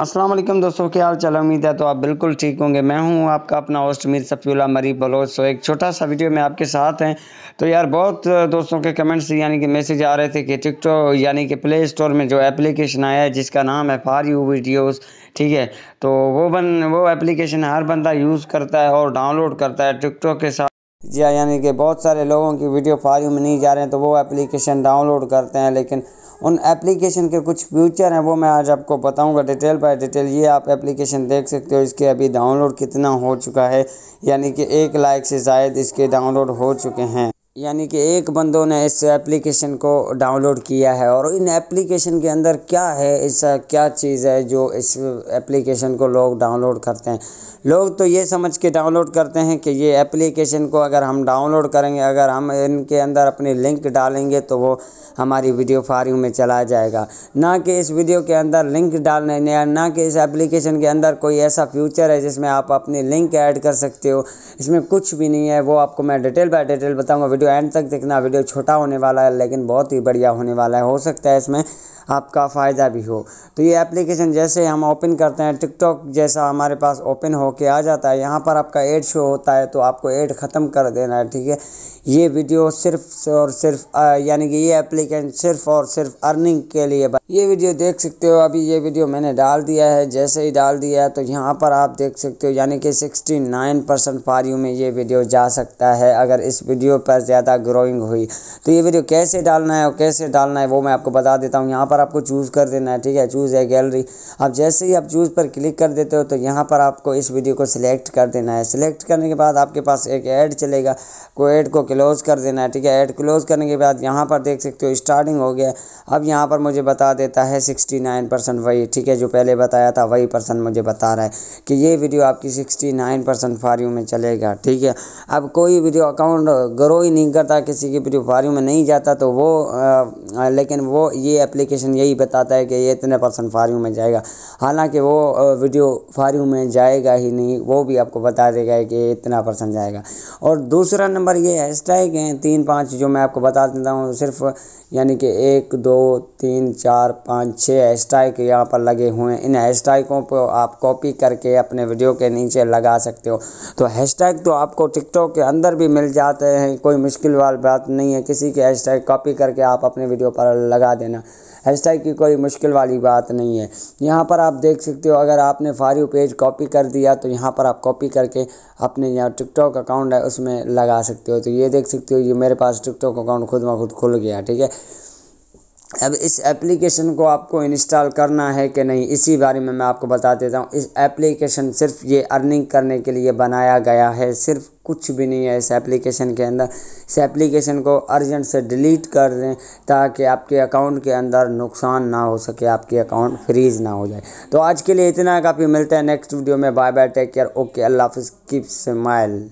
अस्सलाम वालेकुम दोस्तों क्या हाल चाल उम्मीद है तो आप बिल्कुल ठीक होंगे मैं हूं आपका अपना होस्ट मीर सफ़ीला मरी बलोच सो एक छोटा सा वीडियो में आपके साथ हैं तो यार बहुत दोस्तों के कमेंट्स यानी कि मैसेज आ रहे थे कि टिकटो यानी कि प्ले स्टोर में जो एप्लीकेशन आया है जिसका नाम है फार यू वीडियोज़ ठीक है तो वो बन वो एप्लीकेशन हर बंदा यूज़ करता है और डाउनलोड करता है टिकटॉक के साथ जी यानी कि बहुत सारे लोगों की वीडियो फार यू में नहीं जा रहे हैं तो वो एप्लीकेशन डाउनलोड करते हैं लेकिन उन एप्लीकेशन के कुछ फ्यूचर हैं वो मैं आज आपको बताऊंगा डिटेल बाय डिटेल ये आप एप्लीकेशन देख सकते हो इसके अभी डाउनलोड कितना हो चुका है यानी कि एक लाख से शायद इसके डाउनलोड हो चुके हैं यानी कि एक बंदों ने इस एप्लीकेशन को डाउनलोड किया है और इन एप्लीकेशन के अंदर क्या है ऐसा क्या चीज़ है जो इस एप्लीकेशन को लोग डाउनलोड करते हैं लोग तो ये समझ के डाउनलोड करते हैं कि ये एप्लीकेशन को अगर हम डाउनलोड करेंगे अगर हम इनके अंदर अपनी लिंक डालेंगे तो वो हमारी वीडियो फारिंग में चला जाएगा ना कि इस वीडियो के अंदर लिंक डालने या ना कि इस एप्लीकेशन के अंदर कोई ऐसा फ्यूचर है जिसमें आप अपनी लिंक ऐड कर सकते हो इसमें कुछ भी नहीं है वो आपको मैं डिटेल बाय डिटेल बताऊँगा वीडियो एंड तक देखना वीडियो छोटा होने वाला है लेकिन बहुत ही बढ़िया होने वाला है हो सकता है इसमें आपका फ़ायदा भी हो तो ये एप्लीकेशन जैसे हम ओपन करते हैं टिकटॉक जैसा हमारे पास ओपन होके आ जाता है यहाँ पर आपका एड शो होता है तो आपको एड ख़त्म कर देना है ठीक है ये वीडियो सिर्फ और सिर्फ यानी कि ये एप्लीकेशन सिर्फ और सिर्फ अर्निंग के लिए ये वीडियो देख सकते हो अभी ये वीडियो मैंने डाल दिया है जैसे ही डाल दिया है तो यहाँ पर आप देख सकते हो यानी कि 69 परसेंट फारियों में ये वीडियो जा सकता है अगर इस वीडियो पर ज़्यादा ग्रोइंग हुई तो ये वीडियो कैसे डालना है और कैसे डालना है वो मैं आपको बता देता हूँ यहाँ पर पर आपको चूज़ कर देना है ठीक है चूज़ है गैलरी आप जैसे ही आप चूज़ पर क्लिक कर देते हो तो यहाँ पर आपको इस वीडियो को सिलेक्ट कर देना है सिलेक्ट करने के बाद आपके पास एक ऐड चलेगा को ऐड को क्लोज़ कर देना है ठीक है ऐड क्लोज़ करने के बाद यहाँ पर देख सकते हो स्टार्टिंग हो गया अब यहाँ पर मुझे बता देता है सिक्सटी नाइन परसेंट वही ठीक है जो पहले बताया था वही परसेंट मुझे बता रहा है कि ये वीडियो आपकी सिक्सटी नाइन परसेंट में चलेगा ठीक है अब कोई वीडियो अकाउंट ग्रो ही नहीं करता किसी की वीडियो फारियों में नहीं जाता तो वो आ, लेकिन वो ये एप्लीकेशन नोटिफिकेशन यही बताता है कि ये इतने परसेंट फारियों में जाएगा हालांकि वो वीडियो फारियों में जाएगा ही नहीं वो भी आपको बता देगा कि इतना परसेंट जाएगा और दूसरा नंबर ये हैशटैग हैं तीन पाँच जो मैं आपको बता देता हूँ सिर्फ यानी कि एक दो तीन चार पाँच छः हैशटैग यहाँ पर लगे हुए हैं इन हैशटैगों को आप कॉपी करके अपने वीडियो के नीचे लगा सकते हो तो हैशटैग तो आपको टिकटॉक के अंदर भी मिल जाते हैं कोई मुश्किल वाली बात नहीं है किसी के हैशटैग कॉपी करके आप अपने वीडियो पर लगा देना ऐसा की कोई मुश्किल वाली बात नहीं है यहाँ पर आप देख सकते हो अगर आपने फारू पेज कॉपी कर दिया तो यहाँ पर आप कॉपी करके अपने यहाँ टिकटॉक अकाउंट है उसमें लगा सकते हो तो ये देख सकते हो ये मेरे पास टिकटॉक अकाउंट खुद ब खुद खुल गया ठीक है अब इस एप्लीकेशन को आपको इंस्टॉल करना है कि नहीं इसी बारे में मैं आपको बता देता हूँ इस एप्लीकेशन सिर्फ ये अर्निंग करने के लिए बनाया गया है सिर्फ कुछ भी नहीं है इस एप्लीकेशन के अंदर इस एप्लीकेशन को अर्जेंट से डिलीट कर दें ताकि आपके अकाउंट के अंदर नुकसान ना हो सके आपके अकाउंट फ्रीज ना हो जाए तो आज के लिए इतना काफ़ी मिलता है नेक्स्ट वीडियो में bye bye take care okay अल्लाह हाफिज़ कीप स्माइल